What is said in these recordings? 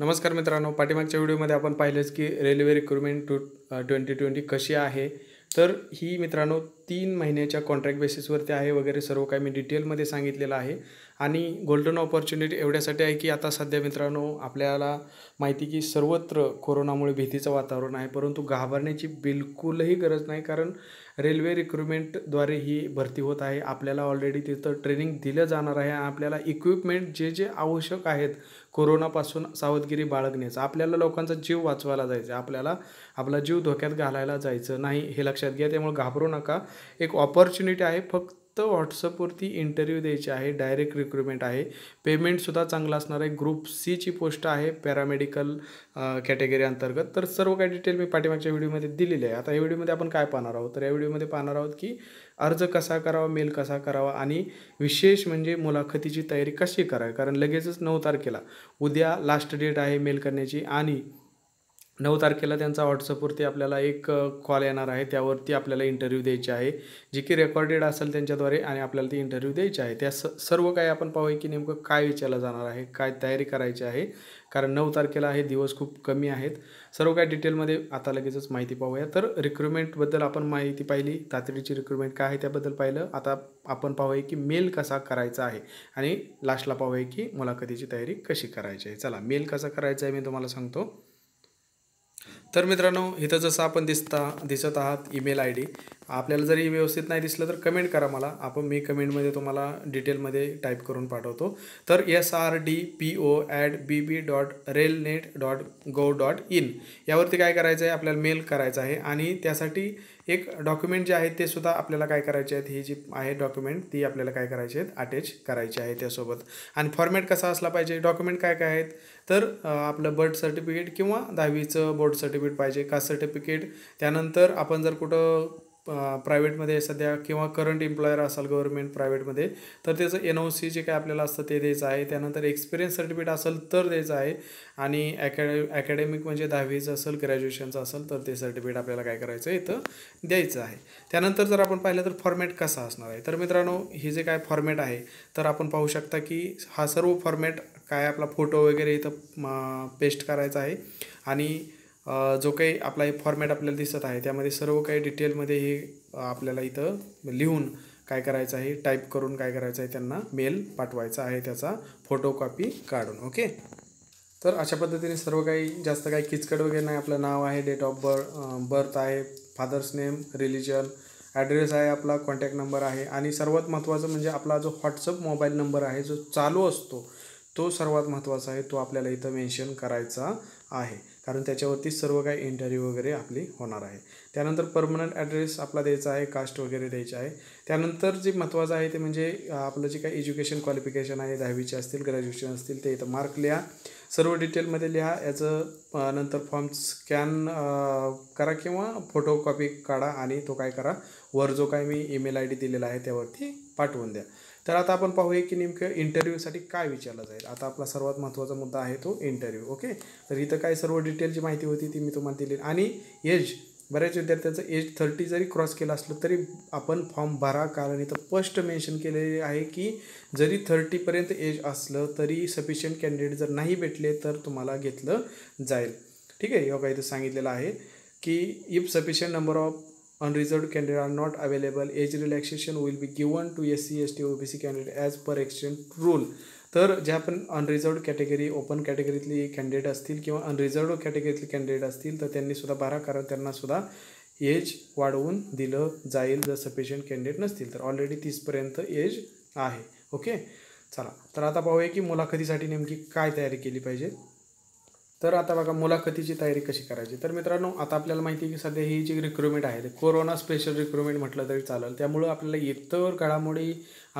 नमस्कार मित्रांनो पाठीमागच्या व्हिडिओमध्ये आपण पाहिलंच की railway recruitment two twenty twenty कशी आहे तर ही मित्रांनो तीन महिन्याच्या कॉन्ट्रॅक्ट बेसिसवरती आहे वगैरे सर्व काही मी डिटेलमध्ये सांगितलेलं आहे आणि गोल्डन ऑपॉर्च्युनिटी एवढ्यासाठी आहे की आता सध्या मित्रांनो आपल्याला माहिती की सर्वत्र कोरोनामुळे भीतीचं वातावरण आहे परंतु घाबरण्याची बिलकुलही गरज नाही कारण रेल्वे रिक्रुटमेंटद्वारे ही भरती होत आहे आपल्याला ऑलरेडी तिथं ट्रेनिंग दिलं जाणार आहे आपल्याला इक्विपमेंट जे जे आवश्यक आहेत कोरोनापासून सावधगिरी बाळगण्याचं आपल्याला लोकांचा जीव वाचवायला जायचा आपल्याला आपला जीव धोक्यात घालायला जायचं नाही हे लक्षात घ्या त्यामुळे घाबरू नका एक ऑपॉर्च्युनिटी आहे फक्त फक्त व्हॉट्सअपवरती इंटरव्ह्यू द्यायचे आहे डायरेक्ट रिक्रुटमेंट आहे पेमेंटसुद्धा चांगला असणार आहे ग्रुप सीची पोस्ट आहे पॅरामेडिकल कॅटेगरी अंतर्गत तर सर्व काही डिटेल मी पाठीमागच्या व्हिडिओमध्ये दिलेले आहे आता या व्हिडिओमध्ये आपण काय पाहणार आहोत तर या व्हिडिओमध्ये पाहणार आहोत की अर्ज कसा करावा मेल कसा करावा आणि विशेष म्हणजे मुलाखतीची तयारी कशी करावी कारण लगेचच नऊ तारखेला उद्या लास्ट डेट आहे मेल करण्याची आणि नऊ तारखेला त्यांचा व्हॉट्सअपवरती आपल्याला एक कॉल येणार आहे त्यावरती आपल्याला इंटरव्ह्यू द्यायची आहे जी की रेकॉर्डेड असेल त्यांच्याद्वारे आणि आपल्याला ती इंटरव्ह्यू द्यायची आहे त्या स सर्व काही आपण पाहूया की नेमकं काय विचारलं जाणार आहे काय तयारी करायची आहे कारण नऊ तारखेला हे दिवस खूप कमी आहेत सर्व काय डिटेलमध्ये आता लगेचच माहिती पाहूया तर रिक्रुटमेंटबद्दल आपण माहिती पाहिली तातडीची रिक्रुटमेंट काय आहे त्याबद्दल पाहिलं आता आपण पाहूया की मेल कसा करायचा आहे आणि लास्टला पाहूया की मुलाखतीची तयारी कशी करायची आहे चला मेल कसा करायचा आहे मी तुम्हाला सांगतो तर मित्रांनो इथं जसं आपण दिसता दिसत आहात ईमेल आय डी आपल्याला जरी व्यवस्थित नाही दिसलं तर कमेंट करा मला आपण मी कमेंटमध्ये तुम्हाला डिटेलमध्ये टाईप करून पाठवतो तर S R D P O at B B dot net dot go dot in यावरती काय करायचं आहे आपल्याला मेल करायचं आहे आणि त्यासाठी एक डॉक्युमेंट जे आहे ते सुद्धा आपल्याला काय करायचे आहेत ही जी आहे डॉक्युमेंट ती आपल्याला काय करायची आहेत अटॅच करायची आहे त्यासोबत आणि फॉर्मॅट कसा असला पाहिजे डॉक्युमेंट काय काय आहेत तर आपलं बर्थ सर्टिफिकेट किंवा दहावीचं बोर्ड सर्टिफिकेट पाहिजे कास्ट सर्टिफिकेट त्यानंतर आपण जर कुठं प्रायव्हेटमध्ये सध्या किंवा करंट एम्प्लॉयर असाल गव्हर्मेंट प्रायव्हेटमध्ये तर त्याचं एन ओ सी जे काय आपल्याला असतं ते द्यायचं आहे त्यानंतर एक्सपिरियन्स सर्टिफिकेट असेल तर द्यायचं आहे आणि अकॅडे अकॅडमिक म्हणजे दहावीचं असेल ग्रॅज्युएशनचं असेल तर ते सर्टिफिकेट आपल्याला काय करायचं आहे इथं द्यायचं आहे त्यानंतर जर आपण पाहिलं तर फॉर्मॅट कसा असणार आहे तर मित्रांनो हे जे काय फॉर्मॅट आहे तर आपण पाहू शकता की हा सर्व फॉर्मॅट काय आपला फोटो वगैरे इथं पेस्ट करायचा आहे आणि जो काही आपला हे फॉर्मॅट आपल्याला दिसत आहे त्यामध्ये सर्व काही डिटेलमध्ये हे आपल्याला इथं लिहून काय करायचं आहे टाईप करून काय करायचं आहे त्यांना मेल पाठवायचा आहे त्याचा फोटोकॉपी काढून ओके तर अशा पद्धतीने सर्व काही जास्त काही किचकट वगैरे नाही आपलं नाव आहे डेट ऑफ बर्थ बर्थ आहे फादर्स नेम रिलिजन ॲड्रेस आहे आपला कॉन्टॅक्ट नंबर आहे आणि सर्वात महत्त्वाचं म्हणजे आपला जो व्हॉट्सअप मोबाईल नंबर आहे जो चालू असतो तो सर्वात महत्त्वाचा आहे तो आपल्याला इथं मेन्शन करायचा आहे कारण त्याच्यावरती सर्व काही इंटरव्ह्यू वगैरे आपली होणार आहे त्यानंतर परमनंट ॲड्रेस आपला द्यायचा आहे कास्ट वगैरे द्यायचा आहे त्यानंतर जे महत्त्वाचं आहे ते म्हणजे आपलं जे काही एज्युकेशन क्वालिफिकेशन आहे दहावीचे असतील ग्रॅज्युएशन असतील ते इथं मार्क लिहा सर्व डिटेलमध्ये लिहा याचं नंतर फॉर्म स्कॅन करा किंवा फोटोकॉपी काढा आणि तो काय करा वर जो काय मी ईमेल आय डी दिलेला आहे त्यावरती पाठवून द्या तर आता आपण पाहूया की नेमकं इंटरव्ह्यूसाठी काय विचारलं जाईल आता आपला सर्वात महत्त्वाचा मुद्दा आहे तो इंटरव्ह्यू ओके तर इथं काय सर्व डिटेलची माहिती होती ती मी तुम्हाला दिली आणि एज बऱ्याच विद्यार्थ्यांचं एज थर्टी जरी क्रॉस केलं असलं तरी आपण फॉर्म भरा कारण इथं स्पष्ट मेन्शन केलेले आहे की जरी थर्टीपर्यंत एज असलं तरी सफिशियंट कॅन्डिडेट जर नाही भेटले तर तुम्हाला घेतलं जाईल ठीक आहे योगा इथं सांगितलेलं आहे की if sufficient number of unreserved candidate are not available age relaxation will be as to SC ST OBC candidate as per extent rule तर ज्या पण अनरिझर्वड कॅटेगरी ओपन कॅटेगरीतली कॅन्डिडेट असतील किंवा अनरिझर्वड कॅटेगरीतले कॅन्डिडेट असतील तर त्यांनी सुद्धा बारा कारण त्यांना सुद्धा एज वाढवून दिलं जाईल जर सफिशियंट कॅन्डिडेट नसतील तर ऑलरेडी तीसपर्यंत एज आहे ओके चला तर आता पाहूया की मुलाखतीसाठी नेमकी काय तयारी केली पाहिजे तर आता बघा मुलाखतीची तयारी कशी करायची तर मित्रांनो आता आपल्याला माहिती आहे की सध्या ही जी रिक्रुटमेंट आहे ते कोरोना स्पेशल रिक्रुटमेंट म्हटलं तरी चालेल त्यामुळं आपल्याला इतर घडामोडी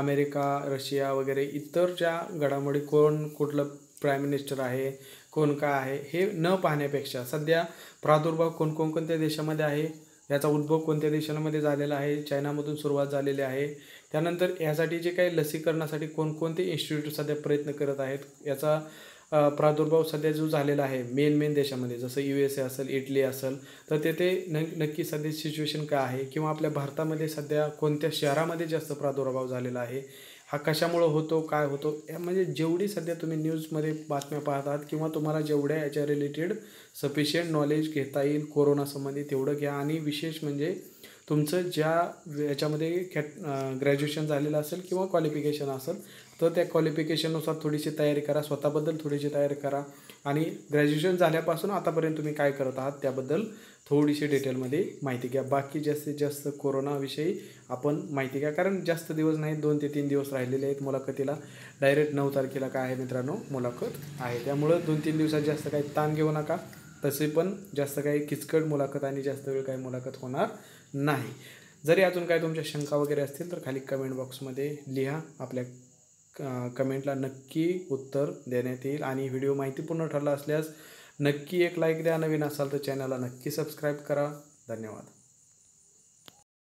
अमेरिका रशिया वगैरे इतर ज्या घडामोडी कोण कुठलं प्राईम मिनिस्टर आहे कोण काय आहे हे न पाहण्यापेक्षा सध्या प्रादुर्भाव कोण कोणकोणत्या देशामध्ये आहे याचा उद्भव कोणत्या देशांमध्ये झालेला आहे चायनामधून सुरुवात झालेली आहे त्यानंतर यासाठी जे काही लसीकरणासाठी कोणकोणते इन्स्टिट्यूट सध्या प्रयत्न करत आहेत याचा प्रादुर्भाव सध्या जो झालेला आहे मेन मेन देशामध्ये जसं यू एस ए असेल इटली असेल तर तेथे न नक्की सध्या सिच्युएशन काय आहे किंवा आपल्या भारतामध्ये सध्या कोणत्या शहरामध्ये जास्त प्रादुर्भाव झालेला आहे हा कशामुळं होतो काय होतो या म्हणजे जेवढी सध्या तुम्ही न्यूजमध्ये बातम्या पाहतात किंवा तुम्हाला जेवढ्या याच्या रिलेटेड सफिशियंट नॉलेज घेता येईल कोरोनासंबंधी तेवढं घ्या आणि विशेष म्हणजे तुमचं ज्या याच्यामध्ये खॅ ग्रॅज्युएशन झालेलं असेल किंवा क्वालिफिकेशन असेल तर त्या क्वालिफिकेशननुसार थोडीशी तयारी करा स्वतःबद्दल थोडीशी तयारी करा आणि ग्रॅज्युएशन झाल्यापासून आतापर्यंत तुम्ही काय करत आहात त्याबद्दल थोडीशी डिटेलमध्ये माहिती घ्या बाकी जास्तीत जास्त कोरोनाविषयी आपण माहिती घ्या कारण जास्त दिवस नाही दोन ते तीन दिवस राहिलेले आहेत मुलाखतीला डायरेक्ट नऊ तारखेला काय आहे मित्रांनो मुलाखत आहे त्यामुळं दोन तीन दिवसात जास्त काही ताण घेऊ नका तसे पण जास्त काही किचकट मुलाखत आणि जास्त वेळ काही मुलाखत होणार नाही जरी अजून काही तुमच्या शंका वगैरे असतील तर खाली कमेंट बॉक्समध्ये लिहा आपल्या कमेंटला नक्की उत्तर देण्यात येईल आणि व्हिडिओ माहितीपूर्ण ठरला असल्यास नक्की एक लाईक द्या नवीन असाल तर चॅनलला नक्की सबस्क्राईब करा धन्यवाद